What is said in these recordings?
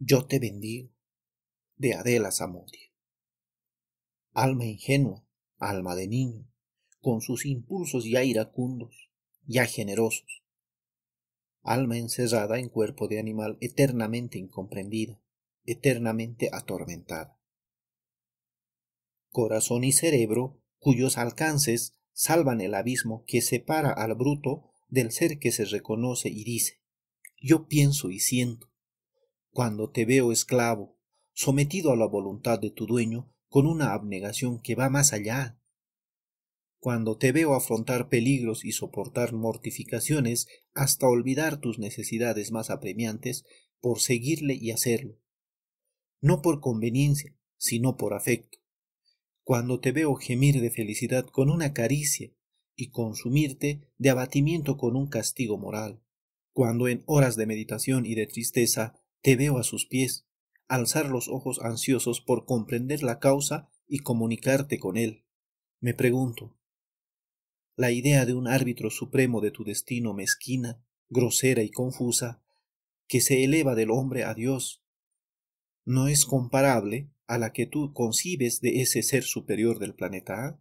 Yo te bendigo, de Adela Zamudio. Alma ingenua, alma de niño, con sus impulsos ya iracundos, ya generosos. Alma encerrada en cuerpo de animal eternamente incomprendida, eternamente atormentada. Corazón y cerebro cuyos alcances salvan el abismo que separa al bruto del ser que se reconoce y dice, yo pienso y siento, cuando te veo esclavo, sometido a la voluntad de tu dueño con una abnegación que va más allá. Cuando te veo afrontar peligros y soportar mortificaciones hasta olvidar tus necesidades más apremiantes por seguirle y hacerlo. No por conveniencia, sino por afecto. Cuando te veo gemir de felicidad con una caricia y consumirte de abatimiento con un castigo moral. Cuando en horas de meditación y de tristeza te veo a sus pies, alzar los ojos ansiosos por comprender la causa y comunicarte con él. Me pregunto, la idea de un árbitro supremo de tu destino mezquina, grosera y confusa, que se eleva del hombre a Dios, no es comparable a la que tú concibes de ese ser superior del planeta.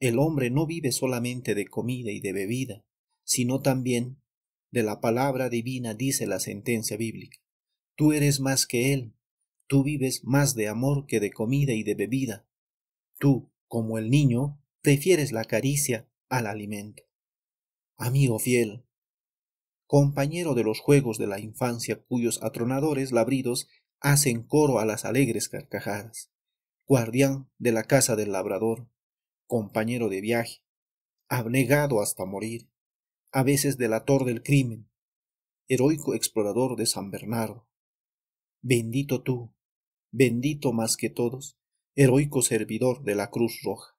El hombre no vive solamente de comida y de bebida, sino también de la palabra divina dice la sentencia bíblica. Tú eres más que Él, tú vives más de amor que de comida y de bebida. Tú, como el niño, prefieres la caricia al alimento. Amigo fiel, compañero de los juegos de la infancia cuyos atronadores labridos hacen coro a las alegres carcajadas, guardián de la casa del labrador, compañero de viaje, abnegado hasta morir, a veces delator del crimen, heroico explorador de San Bernardo. Bendito tú, bendito más que todos, heroico servidor de la Cruz Roja.